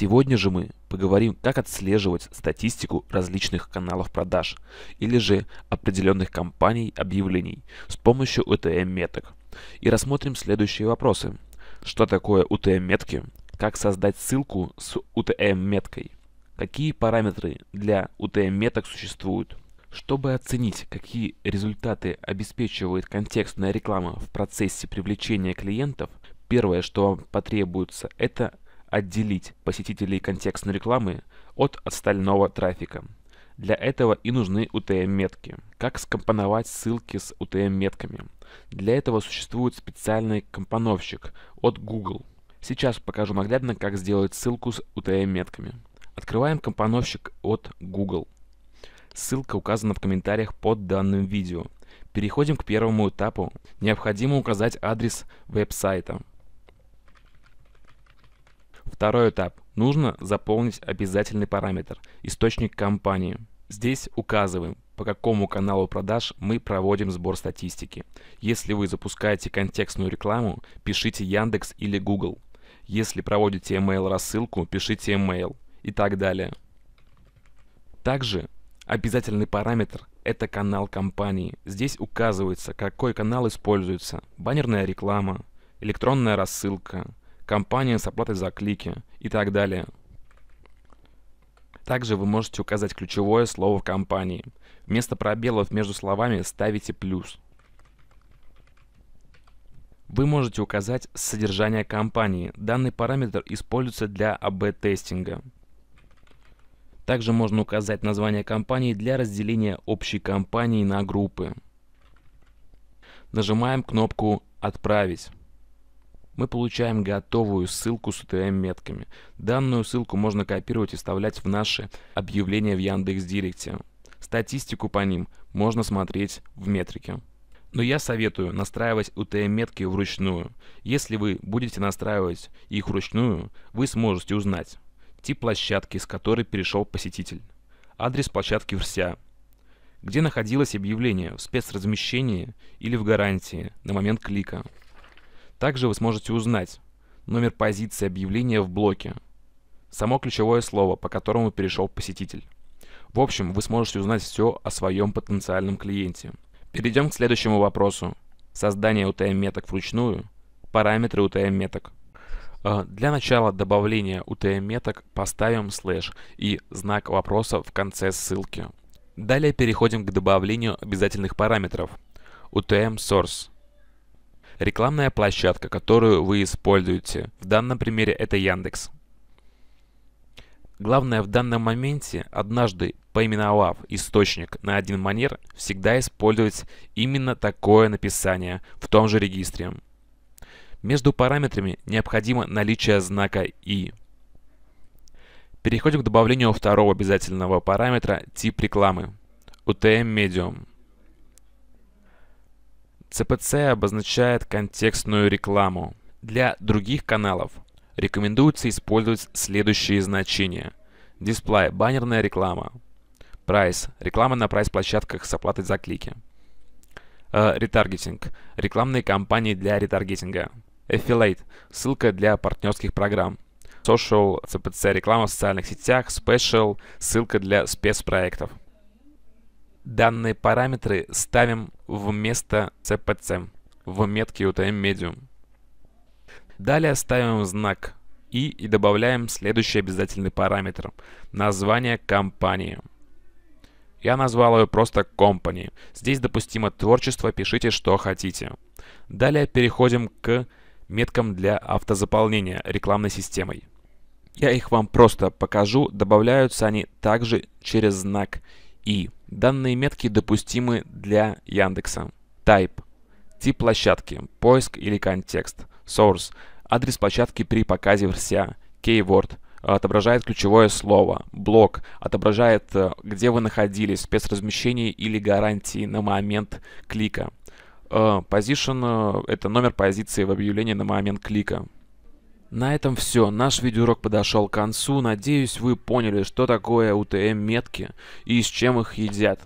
Сегодня же мы поговорим, как отслеживать статистику различных каналов продаж или же определенных компаний объявлений с помощью UTM-меток. И рассмотрим следующие вопросы. Что такое UTM-метки? Как создать ссылку с UTM-меткой? Какие параметры для UTM-меток существуют? Чтобы оценить, какие результаты обеспечивает контекстная реклама в процессе привлечения клиентов, первое, что вам потребуется, это отделить посетителей контекстной рекламы от остального трафика. Для этого и нужны UTM-метки. Как скомпоновать ссылки с UTM-метками? Для этого существует специальный компоновщик от Google. Сейчас покажу наглядно, как сделать ссылку с UTM-метками. Открываем компоновщик от Google. Ссылка указана в комментариях под данным видео. Переходим к первому этапу. Необходимо указать адрес веб-сайта. Второй этап. Нужно заполнить обязательный параметр – источник компании. Здесь указываем, по какому каналу продаж мы проводим сбор статистики. Если вы запускаете контекстную рекламу, пишите Яндекс или Google. Если проводите email рассылку, пишите email и так далее. Также обязательный параметр – это канал компании. Здесь указывается, какой канал используется. Баннерная реклама, электронная рассылка, компания с оплатой за клики и так далее. Также вы можете указать ключевое слово в компании. Вместо пробелов между словами ставите плюс. Вы можете указать содержание компании. Данный параметр используется для АБ-тестинга. Также можно указать название компании для разделения общей компании на группы. Нажимаем кнопку «Отправить» мы получаем готовую ссылку с UTM-метками. Данную ссылку можно копировать и вставлять в наши объявления в Яндекс.Директе. Статистику по ним можно смотреть в метрике. Но я советую настраивать UTM-метки вручную. Если вы будете настраивать их вручную, вы сможете узнать тип площадки, с которой перешел посетитель, адрес площадки в РСЯ, где находилось объявление в спецразмещении или в гарантии на момент клика, также вы сможете узнать номер позиции объявления в блоке, само ключевое слово, по которому перешел посетитель. В общем, вы сможете узнать все о своем потенциальном клиенте. Перейдем к следующему вопросу. Создание UTM-меток вручную, параметры UTM-меток. А, для начала добавления UTM-меток поставим слэш и знак вопроса в конце ссылки. Далее переходим к добавлению обязательных параметров. UTM Source рекламная площадка, которую вы используете. В данном примере это Яндекс. Главное в данном моменте, однажды поименовав источник на один манер, всегда использовать именно такое написание в том же регистре. Между параметрами необходимо наличие знака «и». Переходим к добавлению второго обязательного параметра «Тип рекламы» – UTM Medium. CPC обозначает контекстную рекламу. Для других каналов рекомендуется использовать следующие значения. Дисплей – баннерная реклама. Прайс – реклама на прайс-площадках с оплатой за клики. Э, ретаргетинг – рекламные кампании для ретаргетинга. Affiliate – ссылка для партнерских программ. Social – CPC – реклама в социальных сетях. Special – ссылка для спецпроектов данные параметры ставим вместо CPC в метке UTM Medium. Далее ставим знак «и» и добавляем следующий обязательный параметр – название компании. Я назвал ее просто Company. Здесь допустимо творчество, пишите что хотите. Далее переходим к меткам для автозаполнения рекламной системой. Я их вам просто покажу, добавляются они также через знак «и». Данные метки допустимы для Яндекса. Type – тип площадки, поиск или контекст. Source – адрес площадки при показе в Keyword – отображает ключевое слово. Блок – отображает, э, где вы находились, спецразмещение или гарантии на момент клика. Position э, – э, это номер позиции в объявлении на момент клика. На этом все, наш видеоурок подошел к концу, надеюсь вы поняли, что такое УТМ метки и с чем их едят.